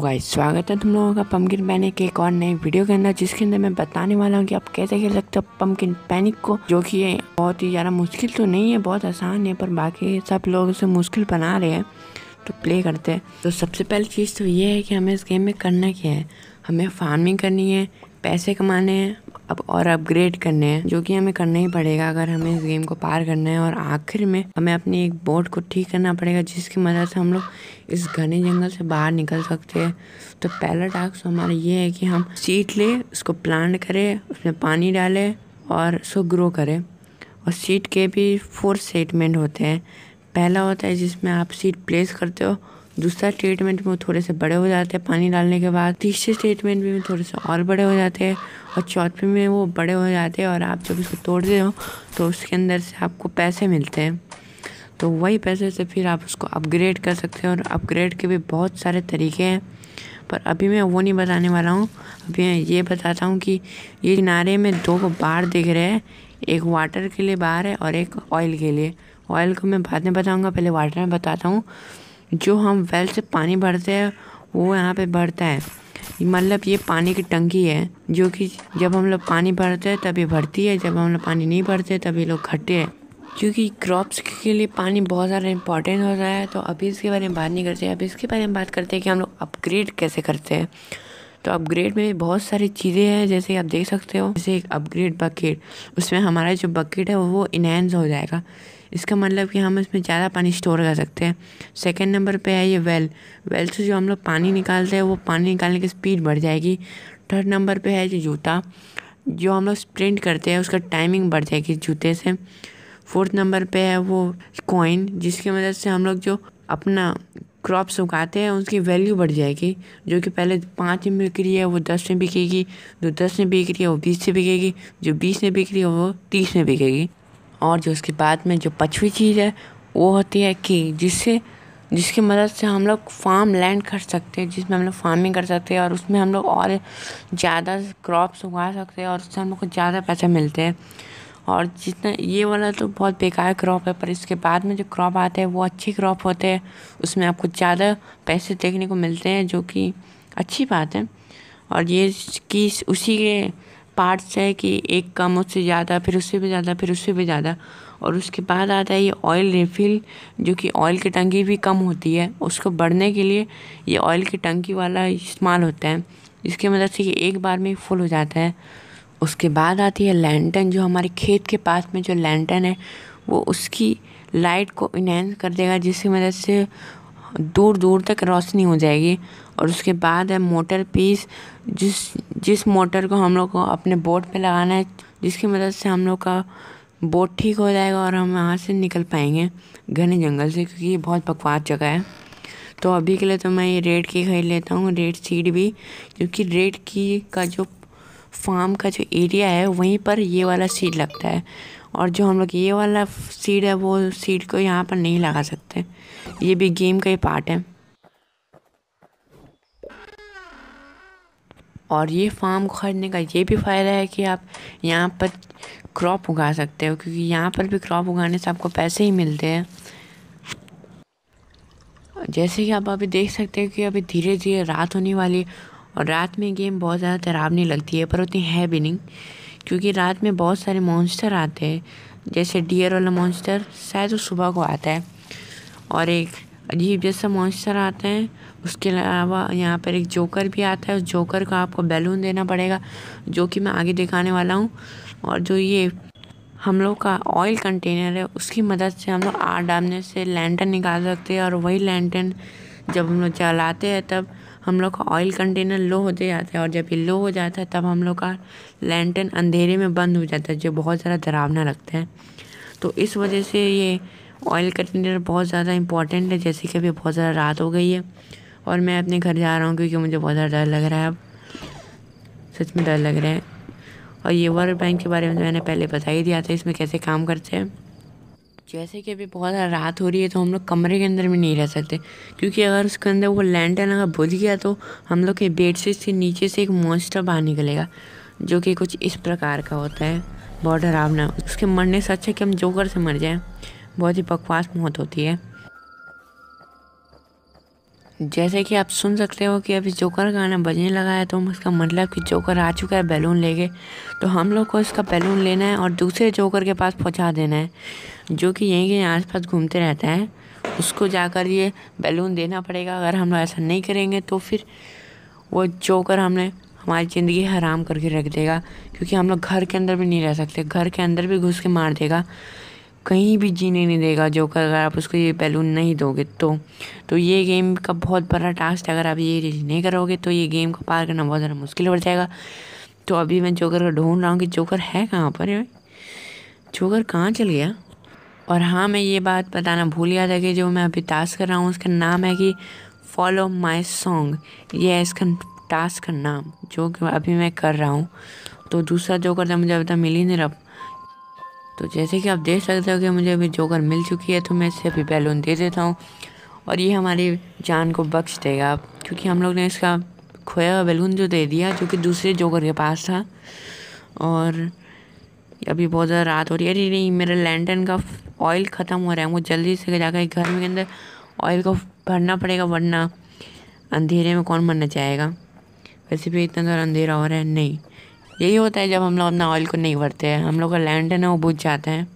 Guys स्वागत है तुम लोगों का पम्पकिन पैनिक के एक और नए वीडियो के अंदर जिसके अंदर मैं बताने वाला हूँ कि आप कैसे खेल सकते हो पम्पकिन पैनिक को जो कि बहुत ही ज़्यादा मुश्किल तो नहीं है बहुत आसान है पर बाकी सब लोग उसे मुश्किल बना रहे हैं तो प्ले करते हैं तो सबसे पहली चीज़ तो ये है कि हमें इस गेम में करना क्या है हमें फार्मिंग करनी है पैसे कमाने हैं अब और अपग्रेड करने हैं जो कि हमें करना ही पड़ेगा अगर हमें इस गेम को पार करना है और आखिर में हमें अपनी एक बोट को ठीक करना पड़ेगा जिसकी मदद से हम लोग इस घने जंगल से बाहर निकल सकते हैं तो पहला टास्क तो हमारा ये है कि हम सीट ले उसको प्लांट करें उसमें पानी डालें और उसको ग्रो करें और सीट के भी फोर सेटमेंट होते हैं पहला होता है जिसमें आप सीट प्लेस करते हो दूसरा स्टेटमेंट में थोड़े से बड़े हो जाते हैं पानी डालने के बाद तीसरे स्टेटमेंट में थोड़े से और बड़े हो जाते हैं और चौथे में वो बड़े हो जाते हैं और आप जब उसको तोड़ते हो तो उसके अंदर से आपको पैसे मिलते हैं तो वही पैसे से फिर आप उसको अपग्रेड कर सकते हो और अपग्रेड के भी बहुत सारे तरीके हैं पर अभी मैं वो नहीं बताने वाला हूँ अभी मैं ये बताता हूँ कि ये किनारे में दो बार दिख रहे हैं एक वाटर के लिए बाहर है और एक ऑयल के लिए ऑयल को मैं बाद में बताऊँगा पहले वाटर में बताता हूँ जो हम वेल से पानी भरते हैं वो यहाँ पे भरता है मतलब ये पानी की टंकी है जो कि जब हम लोग पानी भरते हैं तभी भरती है जब हम लोग पानी नहीं भरते तभी लोग खट्टे हैं क्योंकि क्रॉप्स के लिए पानी बहुत ज़्यादा इंपॉर्टेंट रहा है तो अभी इसके बारे में बात नहीं करते अभी इसके बारे में बात करते हैं कि हम लोग अपग्रेड कैसे करते हैं तो अपग्रेड में बहुत सारी चीज़ें हैं जैसे आप देख सकते हो जैसे एक अपग्रेड बकेट उसमें हमारा जो बकेट है वो इनहेंस हो जाएगा इसका मतलब कि हम इसमें ज़्यादा पानी स्टोर कर सकते हैं सेकेंड नंबर पे है ये वेल वेल से जो हम लोग पानी निकालते हैं वो पानी निकालने की स्पीड बढ़ जाएगी थर्ड नंबर पे है जो जूता जो हम लोग स्प्रिंट करते हैं उसका टाइमिंग बढ़ जाएगी जूते से फोर्थ नंबर पे है वो कॉइन जिसकी मदद से हम लोग जो अपना क्रॉप्स उगाते हैं उसकी वैल्यू बढ़ जाएगी जो कि पहले पाँच में बिक रही है वो दस में बिकेगी जो दस में बिक रही है वो बीस से बिकेगी जो बीस में बिक रही है वो तीस में बिकेगी और जो उसके बाद में जो पाँचवीं चीज़ है वो होती है कि जिससे जिसकी मदद से हम लोग फार्म लैंड कर सकते हैं जिसमें हम लोग फार्मिंग कर सकते हैं और उसमें हम लोग और ज़्यादा क्रॉप्स उगा सकते हैं और उससे हम लोग को ज़्यादा पैसे मिलते हैं और जितना ये वाला तो बहुत बेकार क्रॉप है पर इसके बाद में जो क्रॉप आते हैं वो अच्छे क्रॉप होते हैं उसमें आपको ज़्यादा पैसे देखने को मिलते हैं जो कि अच्छी बात है और ये कि उसी के पार्ट्स है कि एक कम उससे ज़्यादा फिर उससे भी ज़्यादा फिर उससे भी ज़्यादा और उसके बाद आता है ये ऑयल रिफ़िल जो कि ऑयल की टंकी भी कम होती है उसको बढ़ने के लिए ये ऑयल की टंकी वाला इस्तेमाल होता है इसके मदद मतलब से ये एक बार में फुल हो जाता है उसके बाद आती है लैंटन जो हमारे खेत के पास में जो लैंटन है वो उसकी लाइट को इनहेंस कर देगा जिसकी मदद मतलब से दूर दूर तक रोशनी हो जाएगी और उसके बाद है मोटर पीस जिस जिस मोटर को हम लोग को अपने बोट पे लगाना है जिसकी मदद से हम लोग का बोट ठीक हो जाएगा और हम यहाँ से निकल पाएंगे घने जंगल से क्योंकि ये बहुत बकवास जगह है तो अभी के लिए तो मैं ये रेड की खरीद लेता हूँ रेड सीड भी क्योंकि रेड की का जो फार्म का जो एरिया है वहीं पर ये वाला सीड लगता है और जो हम लोग ये वाला सीड है वो सीड को यहाँ पर नहीं लगा सकते ये भी गेम का ही पार्ट है और ये फार्म को ख़रीदने का ये भी फ़ायदा है कि आप यहाँ पर क्रॉप उगा सकते हो क्योंकि यहाँ पर भी क्रॉप उगाने से आपको पैसे ही मिलते हैं जैसे कि आप अभी देख सकते हो कि अभी धीरे धीरे रात होने वाली और रात में गेम बहुत ज़्यादा डरावनी लगती है पर उतनी है भी नहीं क्योंकि रात में बहुत सारे मॉन्स्टर आते हैं जैसे डियर वाला मॉन्स्टर शायद वो सुबह को आता है और एक अजीब जैसा मॉन्स्टर आते हैं उसके अलावा यहाँ पर एक जोकर भी आता है उस जोकर का आपको बैलून देना पड़ेगा जो कि मैं आगे दिखाने वाला हूँ और जो ये हम लोग का ऑयल कंटेनर है उसकी मदद से हम लोग आग डालने से लैंटन निकाल सकते हैं और वही लैंटन जब हम लोग चलाते हैं तब हम लोग का ऑयल कंटेनर लो होते जाता है और जब ये लो हो जाता है तब हम लोग का लैंटन अंधेरे में बंद हो जाता है जो बहुत ज़्यादा डरावना लगता है तो इस वजह से ये ऑयल कंटेनर बहुत ज़्यादा इंपॉर्टेंट है जैसे कि अभी बहुत ज़्यादा रात हो गई है और मैं अपने घर जा रहा हूँ क्योंकि मुझे बहुत ज़्यादा डर लग रहा है अब सच में डर लग रहा है और ये वाटर बैंक के बारे में तो मैंने पहले बता ही दिया था इसमें कैसे काम करते हैं जैसे कि अभी बहुत रात हो रही है तो हम लोग कमरे के अंदर भी नहीं रह सकते क्योंकि अगर उसके अंदर वो लैंटर्न अगर बुझ गया तो हम लोग के बेड से नीचे से एक मॉन्स्टर बाहर निकलेगा जो कि कुछ इस प्रकार का होता है बहुत डरावना उसके मरने से अच्छा कि हम जोकर से मर जाएं बहुत ही बकवास मौत होती है जैसे कि आप सुन सकते हो कि अभी जोकर गाना बजने लगा है तो हम इसका मतलब कि जोकर आ चुका है बैलून लेके तो हम लोग को इसका बैलून लेना है और दूसरे जोकर के पास पहुंचा देना है जो कि यहीं के आस पास घूमते रहते हैं उसको जाकर ये बैलून देना पड़ेगा अगर हम लोग ऐसा नहीं करेंगे तो फिर वो जोकर हमने हमारी ज़िंदगी हराम करके रख देगा क्योंकि हम लोग घर के अंदर भी नहीं रह सकते घर के अंदर भी घुस के मार देगा कहीं भी जीने नहीं देगा जोकर अगर आप उसको ये बैलून नहीं दोगे तो तो ये गेम का बहुत बड़ा टास्क है अगर आप ये चीज़ नहीं करोगे तो ये गेम को पार करना बहुत ज़्यादा मुश्किल हो जाएगा तो अभी मैं जोकर का ढूंढ रहा हूँ कि जोकर है कहाँ पर है? जोकर कहाँ चल गया और हाँ मैं ये बात बताना भूल गया था कि जो मैं अभी टास्क कर रहा हूँ उसका नाम है कि फॉलो माई सॉन्ग ये है इसका टास्क का नाम जो कि अभी मैं कर रहा हूँ तो दूसरा जोकर तो था मुझे अभी तक मिल ही नहीं रहा तो जैसे कि आप देख सकते हो कि मुझे अभी जोकर मिल चुकी है तो मैं इसे अभी बैलून दे देता हूँ और ये हमारी जान को बख्श देगा क्योंकि हम लोग ने इसका खोया हुआ बैलून जो दे दिया जो कि दूसरे जोकर के पास था और अभी बहुत ज़्यादा रात हो रही है अरे नहीं मेरा लैंडन का ऑयल ख़त्म हो रहा है मुझे जल्दी से जाकर घर में अंदर ऑयल को भरना पड़ेगा वरना अंधेरे में कौन मरना चाहेगा वैसे भी इतना ज़्यादा अंधेरा हो रहा है नहीं यही होता है जब हम लोग अपना ऑयल को नहीं भरते हैं हम लोग का लैंड है ना वो बुझ जाता है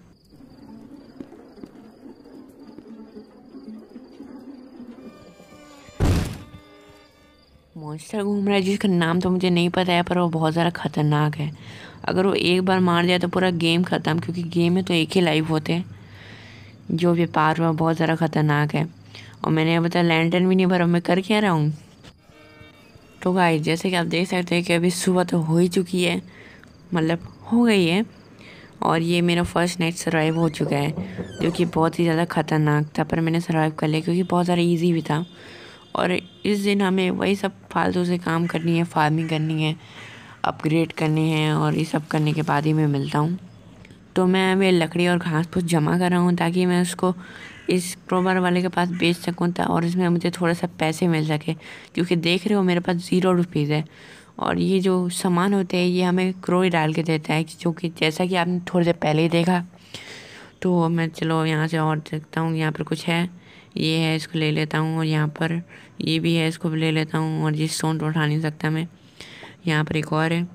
मॉन्स्टर घूम रहा है जिसका नाम तो मुझे नहीं पता है पर वो बहुत ज़्यादा ख़तरनाक है अगर वो एक बार मार दिया तो पूरा गेम ख़त्म क्योंकि गेम में तो एक ही लाइफ होते हैं जो व्यापार हुआ बहुत ज़्यादा ख़तरनाक है और मैंने बताया लैंडन भी नहीं भरा मैं कर क्या रहा हूँ तो गाइस जैसे कि आप देख सकते हैं कि अभी सुबह तो हो ही चुकी है मतलब हो गई है और ये मेरा फर्स्ट नाइट सर्वाइव हो चुका है जो कि बहुत ही ज़्यादा ख़तरनाक था पर मैंने सर्वाइव कर लिया क्योंकि बहुत ज़्यादा ईजी भी था और इस दिन हमें वही सब फालतू से काम करनी है फार्मिंग करनी है अपग्रेड करनी है और ये सब करने के बाद ही मैं मिलता हूँ तो मैं अभी लकड़ी और घास फूस जमा कर रहा हूँ ताकि मैं उसको इस प्रोमर वाले के पास बेच सकूँ था और इसमें मुझे थोड़ा सा पैसे मिल सके क्योंकि देख रहे हो मेरे पास ज़ीरो रुपीज़ है और ये जो सामान होते हैं ये हमें क्रोई डाल के देता है जो कि जैसा कि आपने थोड़ी देर पहले ही देखा तो मैं चलो यहाँ से और देखता हूँ यहाँ पर कुछ है ये है इसको ले लेता हूँ और यहाँ पर ये भी है इसको भी ले लेता हूँ और ये सोन तो उठा नहीं सकता मैं यहाँ पर एक और है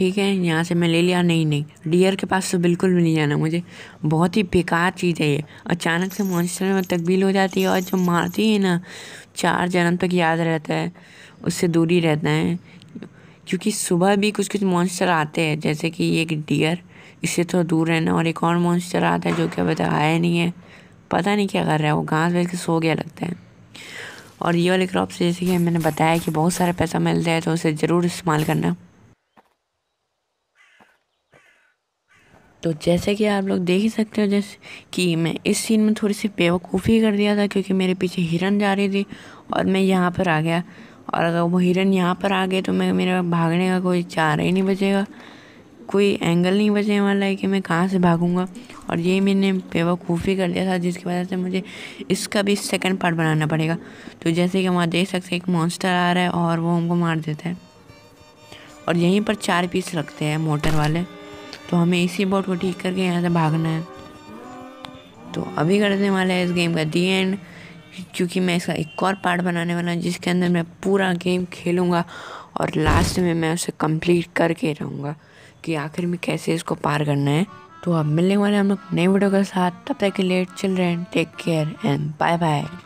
ठीक है यहाँ से मैं ले लिया नहीं नहीं डियर के पास तो बिल्कुल भी नहीं जाना मुझे बहुत ही बेकार चीज़ है ये अचानक से मॉन्स्टर में तब्दील हो जाती है और जो मारती है ना चार जन्म तक याद रहता है उससे दूरी रहता है क्योंकि सुबह भी कुछ कुछ मॉन्स्टर आते हैं जैसे कि एक डियर इससे तो दूर रहना और एक और मॉन्स्टर आता है जो क्या पता आया नहीं है पता नहीं क्या कर रहा है वो घास बैठ के सो गया लगता है और ये वाले क्रॉप से जैसे कि मैंने बताया कि बहुत सारा पैसा मिलता है तो उसे ज़रूर इस्तेमाल करना तो जैसे कि आप लोग देख ही सकते हो जैसे कि मैं इस सीन में थोड़ी सी बेवकूफ़ी कर दिया था क्योंकि मेरे पीछे हिरन जा रही थी और मैं यहाँ पर आ गया और अगर वो हिरन यहाँ पर आ गए तो मैं मेरा भागने का कोई चारा ही नहीं बचेगा कोई एंगल नहीं बचने वाला है कि मैं कहाँ से भागूंगा और ये मैंने बेवकूफ़ी कर दिया था जिसकी वजह से मुझे इसका भी सेकंड पार्ट बनाना पड़ेगा तो जैसे कि हम देख सकते हैं एक मॉन्स्टर आ रहा है और वो हमको मार देता है और यहीं पर चार पीस रखते हैं मोटर वाले तो हमें इसी बोट को ठीक करके यहाँ से भागना है तो अभी करने वाला है इस गेम का दी एंड क्योंकि मैं इसका एक और पार्ट बनाने वाला हूँ जिसके अंदर मैं पूरा गेम खेलूँगा और लास्ट में मैं उसे कंप्लीट करके रहूँगा कि आखिर में कैसे इसको पार करना है तो अब मिलने वाले हम लोग नए वीडियो के साथ तब तक के लिए children take care and bye bye